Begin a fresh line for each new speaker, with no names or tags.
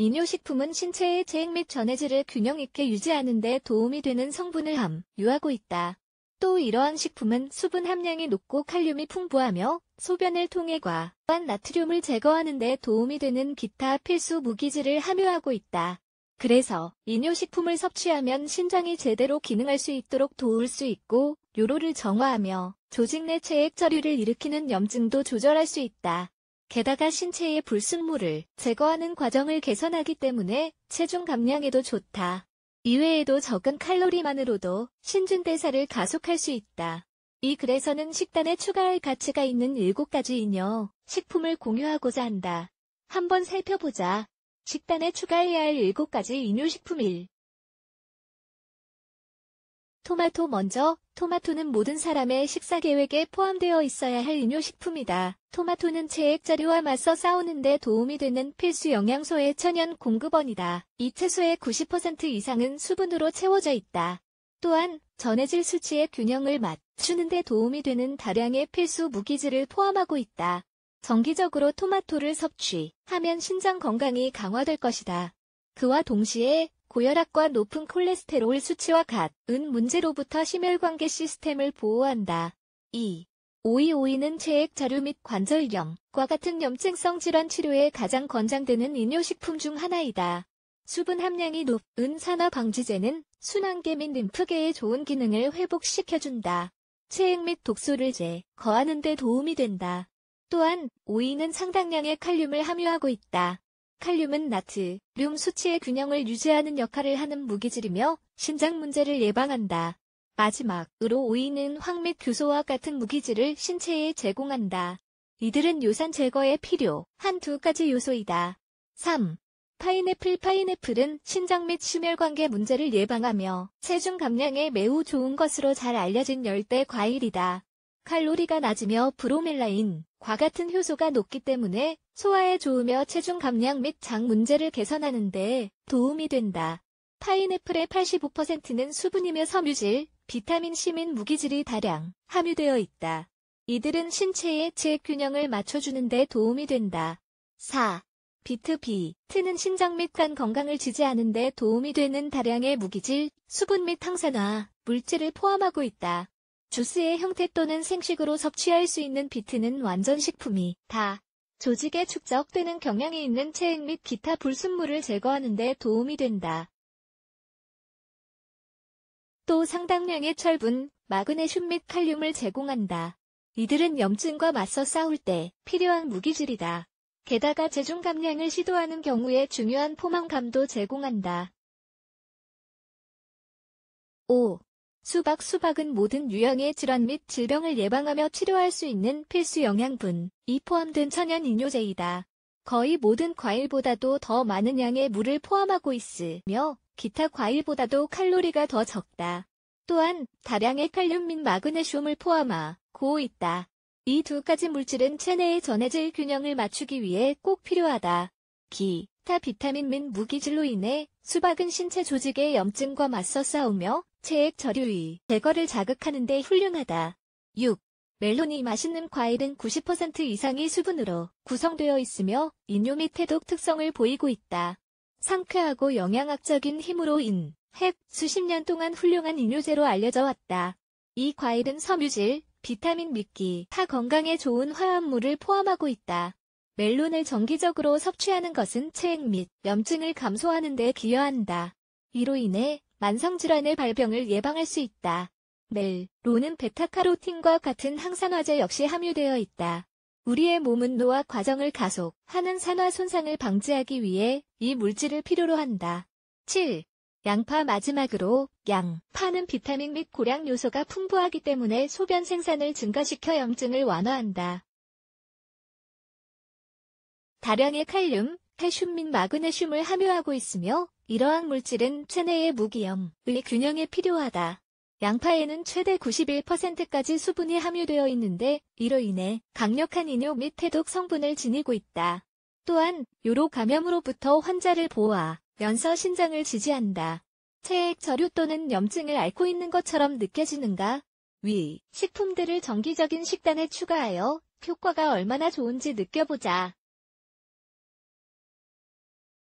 이뇨식품은 신체의 체액 및 전해질을 균형 있게 유지하는 데 도움이 되는 성분을 함유하고 있다. 또 이러한 식품은 수분 함량이 높고 칼륨이 풍부하며 소변을 통해 과한 나트륨을 제거하는 데 도움이 되는 기타 필수 무기질을 함유하고 있다. 그래서 이뇨식품을 섭취하면 신장이 제대로 기능할 수 있도록 도울 수 있고 요로를 정화하며 조직 내 체액 저류를 일으키는 염증도 조절할 수 있다. 게다가 신체의 불순물을 제거하는 과정을 개선하기 때문에 체중 감량에도 좋다. 이외에도 적은 칼로리만으로도 신진대사를 가속할 수 있다. 이 글에서는 식단에 추가할 가치가 있는 7가지 이여 식품을 공유하고자 한다. 한번 살펴보자. 식단에 추가해야 할 7가지 인효식품 1. 토마토 먼저, 토마토는 모든 사람의 식사 계획에 포함되어 있어야 할 인효식품이다. 토마토는 체액자료와 맞서 싸우는데 도움이 되는 필수 영양소의 천연 공급원이다. 이 채소의 90% 이상은 수분으로 채워져 있다. 또한 전해질 수치의 균형을 맞추는데 도움이 되는 다량의 필수 무기질을 포함하고 있다. 정기적으로 토마토를 섭취하면 신장 건강이 강화될 것이다. 그와 동시에 고혈압과 높은 콜레스테롤 수치와 같, 은 문제로부터 심혈관계 시스템을 보호한다. 2. 오이오이는 체액 자류 및 관절염과 같은 염증성 질환 치료에 가장 권장되는 인뇨식품중 하나이다. 수분 함량이 높은 산화 방지제는 순환계 및 림프계의 좋은 기능을 회복시켜준다. 체액 및 독소를 제거하는 데 도움이 된다. 또한 오이는 상당량의 칼륨을 함유하고 있다. 칼륨은 나트, 륨 수치의 균형을 유지하는 역할을 하는 무기질이며 신장 문제를 예방한다. 마지막으로 오이는 황 및 규소와 같은 무기질을 신체에 제공한다. 이들은 요산 제거에 필요한 두 가지 요소이다. 3. 파인애플 파인애플은 신장 및 심혈관계 문제를 예방하며 체중 감량에 매우 좋은 것으로 잘 알려진 열대 과일이다. 칼로리가 낮으며 브로멜라인, 과 같은 효소가 높기 때문에 소화에 좋으며 체중 감량 및 장 문제를 개선하는 데 도움이 된다. 파인애플의 85%는 수분이며 섬유질, 비타민C 및 무기질이 다량 함유되어 있다. 이들은 신체의 체액균형을 맞춰주는 데 도움이 된다. 4. 비트 비 트는 신장 및 간 건강을 지지하는 데 도움이 되는 다량의 무기질, 수분 및 항산화, 물질을 포함하고 있다. 주스의 형태 또는 생식으로 섭취할 수 있는 비트는 완전 식품이 다 조직에 축적되는 경향이 있는 체액 및 기타 불순물을 제거하는 데 도움이 된다. 또 상당량의 철분, 마그네슘 및 칼륨을 제공한다. 이들은 염증과 맞서 싸울 때 필요한 무기질이다. 게다가 체중 감량을 시도하는 경우에 중요한 포만감도 제공한다. 5. 수박 수박은 모든 유형의 질환 및 질병을 예방하며 치료할 수 있는 필수 영양분이 포함된 천연 이뇨제이다 거의 모든 과일보다도 더 많은 양의 물을 포함하고 있으며 기타 과일보다도 칼로리가 더 적다. 또한 다량의 칼륨 및 마그네슘을 포함하고 있다. 이 두 가지 물질은 체내의 전해질 균형을 맞추기 위해 꼭 필요하다. 기타 비타민 및 무기질로 인해 수박은 신체 조직의 염증과 맞서 싸우며 체액 저류의 대거를 자극하는 데 훌륭하다. 6. 멜론이 맛있는 과일은 90% 이상이 수분으로 구성되어 있으며 인뇨 및 해독 특성을 보이고 있다. 상쾌하고 영양학적인 힘으로 인, 핵, 수십 년 동안 훌륭한 인류제로 알려져 왔다. 이 과일은 섬유질, 비타민 미끼, 타 건강에 좋은 화합물을 포함하고 있다. 멜론을 정기적으로 섭취하는 것은 체액 및 염증을 감소하는 데 기여한다. 이로 인해 만성질환의 발병을 예방할 수 있다. 멜, 네, 로는 베타카로틴과 같은 항산화제 역시 함유되어 있다. 우리의 몸은 노화 과정을 가속하는 산화 손상을 방지하기 위해 이 물질을 필요로 한다. 7. 양파 마지막으로 양파는 비타민 및 고량 요소가 풍부하기 때문에 소변 생산을 증가시켜 염증을 완화한다. 다량의 칼륨, 칼슘 및 마그네슘을 함유하고 있으며 이러한 물질은 체내의 무기염의 균형에 필요하다. 양파에는 최대 91%까지 수분이 함유되어 있는데 이로 인해 강력한 이뇨 및 해독 성분을 지니고 있다. 또한 요로 감염으로부터 환자를 보호하면서 신장을 지지한다. 체액 저류 또는 염증을 앓고 있는 것처럼 느껴지는가? 위 식품들을 정기적인 식단에 추가하여 효과가 얼마나 좋은지 느껴보자.